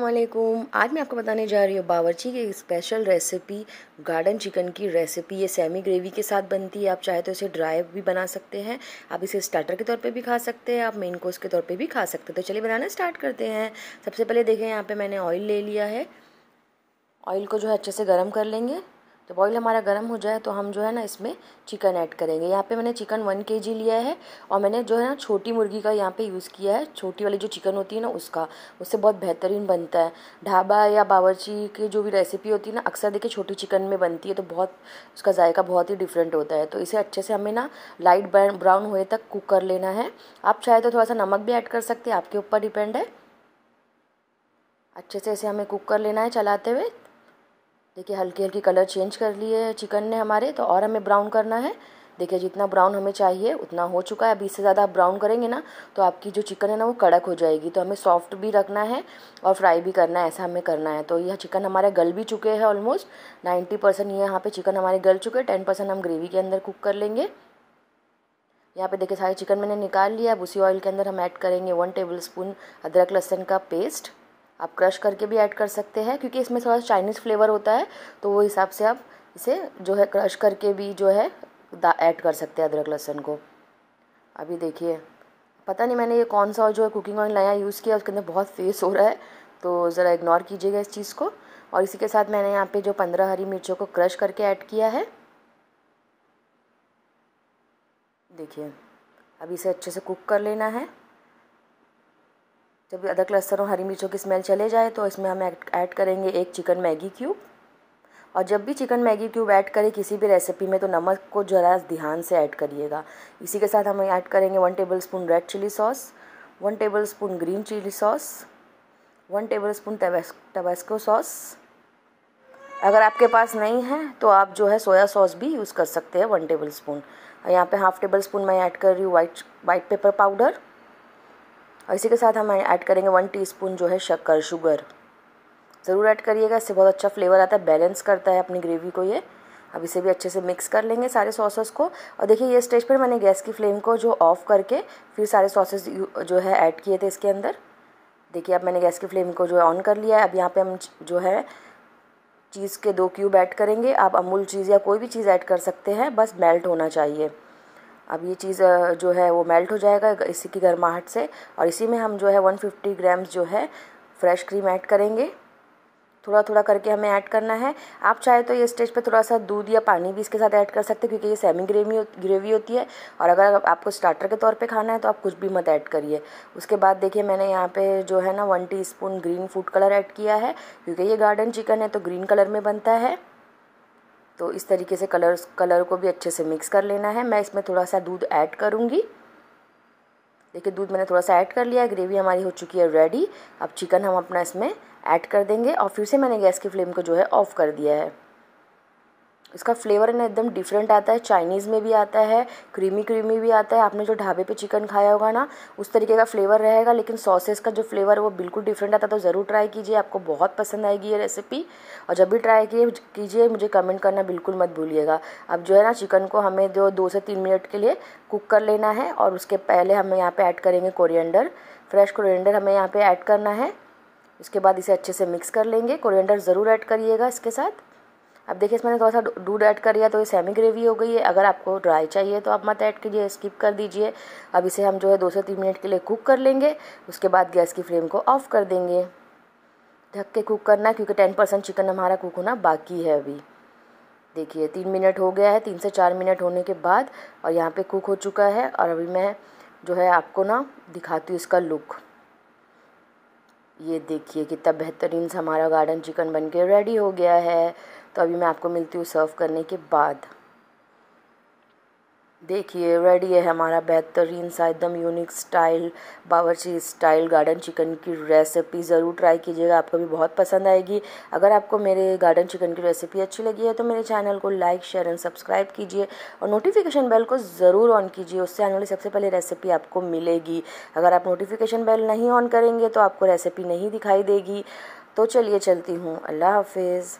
वालेकुम आज मैं आपको बताने जा रही हूँ बावर्ची की स्पेशल रेसिपी गार्डन चिकन की रेसिपी ये सेमी ग्रेवी के साथ बनती है आप चाहे तो इसे ड्राई भी बना सकते हैं आप इसे स्टार्टर के तौर पे भी खा सकते हैं आप मेन कोर्स के तौर पे भी खा सकते हैं तो चलिए बनाना स्टार्ट करते हैं सबसे पहले देखें यहाँ पर मैंने ऑयल ले लिया है ऑयल को जो है अच्छे से गर्म कर लेंगे जब ऑयल हमारा गर्म हो जाए तो हम जो है ना इसमें चिकन ऐड करेंगे यहाँ पे मैंने चिकन वन के जी लिया है और मैंने जो है ना छोटी मुर्गी का यहाँ पे यूज़ किया है छोटी वाली जो चिकन होती है ना उसका उससे बहुत बेहतरीन बनता है ढाबा या बावर्ची की जो भी रेसिपी होती है ना अक्सर देखिए छोटी चिकन में बनती है तो बहुत उसका जायका बहुत ही डिफरेंट होता है तो इसे अच्छे से हमें ना लाइट ब्राउन हुए तक कुक कर लेना है आप चाहे तो थोड़ा सा नमक भी ऐड कर सकते हैं आपके ऊपर डिपेंड है अच्छे से इसे हमें कुक कर लेना है चलाते हुए देखिए हल्की हल्की कलर चेंज कर लिए चिकन ने हमारे तो और हमें ब्राउन करना है देखिए जितना ब्राउन हमें चाहिए उतना हो चुका है अभी इससे ज़्यादा आप ब्राउन करेंगे ना तो आपकी जो चिकन है ना वो कड़क हो जाएगी तो हमें सॉफ्ट भी रखना है और फ्राई भी करना है ऐसा हमें करना है तो यह चिकन हमारे गल भी चुके हैं ऑलमोस्ट नाइन्टी परसेंट ये यहाँ पर चिकन हमारे गल चुके हैं टेन परसेंट हम ग्रेवी के अंदर कुक कर लेंगे यहाँ पर देखिए सारे चिकन मैंने निकाल लिया अब उसी ऑयल के अंदर हम ऐड करेंगे वन टेबल स्पून अदरक लहसन का पेस्ट आप क्रश करके भी ऐड कर सकते हैं क्योंकि इसमें थोड़ा सा चाइनीज़ फ्लेवर होता है तो वो हिसाब से आप इसे जो है क्रश करके भी जो है ऐड कर सकते हैं अदरक लहसुन को अभी देखिए पता नहीं मैंने ये कौन सा जो है कुकिंग ऑयल नया यूज़ किया उसके अंदर बहुत फेस हो रहा है तो ज़रा इग्नोर कीजिएगा इस चीज़ को और इसी के साथ मैंने यहाँ पे जो पंद्रह हरी मिर्चों को क्रश करके ऐड किया है देखिए अभी इसे अच्छे से कुक कर लेना है जब अदरक लहसुन और हरी मिर्चों की स्मेल चले जाए तो इसमें हम ऐड करेंगे एक चिकन मैगी क्यूब और जब भी चिकन मैगी क्यूब ऐड करें किसी भी रेसिपी में तो नमक को ज़रा ध्यान से ऐड करिएगा इसी के साथ हम ऐड करेंगे one tablespoon red chilli sauce one tablespoon green chilli sauce one tablespoon Tabasco sauce अगर आपके पास नहीं है तो आप जो है सोया सॉस भी यूज़ कर सकते हैं वन टेबल स्पून यहाँ पे हाफ टेबल स्पून मैं ऐड कर रही हूँ वाइट वाइट पेपर पाउडर और इसी के साथ हम ऐड करेंगे वन टी जो है शक्कर शुगर ज़रूर ऐड करिएगा इससे बहुत अच्छा फ्लेवर आता है बैलेंस करता है अपनी ग्रेवी को ये अब इसे भी अच्छे से मिक्स कर लेंगे सारे सॉसेस को और देखिए ये स्टेज पर मैंने गैस की फ्लेम को जो ऑफ़ करके फिर सारे सॉसेस जो है ऐड किए थे इसके अंदर देखिए अब मैंने गैस की फ्लेम को जो ऑन कर लिया है अब यहाँ पे हम जो है चीज़ के दो क्यूब ऐड करेंगे आप अमूल चीज़ या कोई भी चीज़ ऐड कर सकते हैं बस मेल्ट होना चाहिए अब ये चीज़ जो है वो मेल्ट हो जाएगा इसी की गर्माहट से और इसी में हम जो है 150 ग्राम्स जो है फ्रेश क्रीम ऐड करेंगे थोड़ा थोड़ा करके हमें ऐड करना है आप चाहे तो ये स्टेज पे थोड़ा सा दूध या पानी भी इसके साथ ऐड कर सकते हैं क्योंकि ये सेमी ग्रेवी ग्रेवी होती है और अगर आपको स्टार्टर के तौर पे खाना है तो आप कुछ भी मत ऐड करिए उसके बाद देखिए मैंने यहाँ पे जो है ना one teaspoon green food colour add किया है क्योंकि ये गार्डन चिकन है तो ग्रीन कलर में बनता है तो इस तरीके से कलर कलर को भी अच्छे से मिक्स कर लेना है मैं इसमें थोड़ा सा दूध ऐड करूँगी देखिए दूध मैंने थोड़ा सा ऐड कर लिया है ग्रेवी हमारी हो चुकी है रेडी अब चिकन हम अपना इसमें ऐड कर देंगे और फिर से मैंने गैस की फ्लेम को जो है ऑफ़ कर दिया है इसका फ्लेवर है ना एकदम डिफरेंट आता है चाइनीज़ में भी आता है क्रीमी क्रीमी भी आता है आपने जो ढाबे पे चिकन खाया होगा ना उस तरीके का फ्लेवर रहेगा लेकिन सॉसेस का जो फ्लेवर है वो बिल्कुल डिफरेंट आता है तो ज़रूर ट्राई कीजिए आपको बहुत पसंद आएगी ये रेसिपी और जब भी ट्राई कीजिए मुझे कमेंट करना बिल्कुल मत भूलिएगा अब जो है ना चिकन को हमें जो दो से तीन मिनट के लिए कुक कर लेना है और उसके पहले हमें यहाँ पर ऐड करेंगे कोरियंडर फ्रेश कोरियंडर हमें यहाँ पर ऐड करना है उसके बाद इसे अच्छे से मिक्स कर लेंगे कोरिएंडर ज़रूर ऐड करिएगा इसके साथ अब देखिए इसमें थोड़ा सा दूध ऐड कर दिया तो ये सेमी ग्रेवी हो गई है अगर आपको ड्राई चाहिए तो आप मत ऐड कीजिए स्किप कर दीजिए अब इसे हम जो है दो से तीन मिनट के लिए कुक कर लेंगे उसके बाद गैस की फ्लेम को ऑफ़ कर देंगे ढक के कुक करना है क्योंकि टेन परसेंट चिकन हमारा कुक होना बाकी है अभी देखिए तीन मिनट हो गया है तीन से चार मिनट होने के बाद और यहाँ पर कुक हो चुका है और अभी मैं जो है आपको ना दिखाती हूँ इसका लुक ये देखिए कितना बेहतरीन सा हमारा गार्डन चिकन बनके रेडी हो गया है तो अभी मैं आपको मिलती हूँ सर्व करने के बाद देखिए रेडी है हमारा बेहतरीन सा एकदम यूनिक स्टाइल बावरची स्टाइल गार्डन चिकन की रेसिपी ज़रूर ट्राई कीजिएगा आपको भी बहुत पसंद आएगी अगर आपको मेरे गार्डन चिकन की रेसिपी अच्छी लगी है तो मेरे चैनल को लाइक शेयर एंड सब्सक्राइब कीजिए और नोटिफिकेशन बेल को ज़रूर ऑन कीजिए उससे आने वाली सबसे पहले रेसिपी आपको मिलेगी अगर आप नोटिफिकेशन बेल नहीं ऑन करेंगे तो आपको रेसिपी नहीं दिखाई देगी तो चलिए चलती हूँ अल्लाह हाफिज़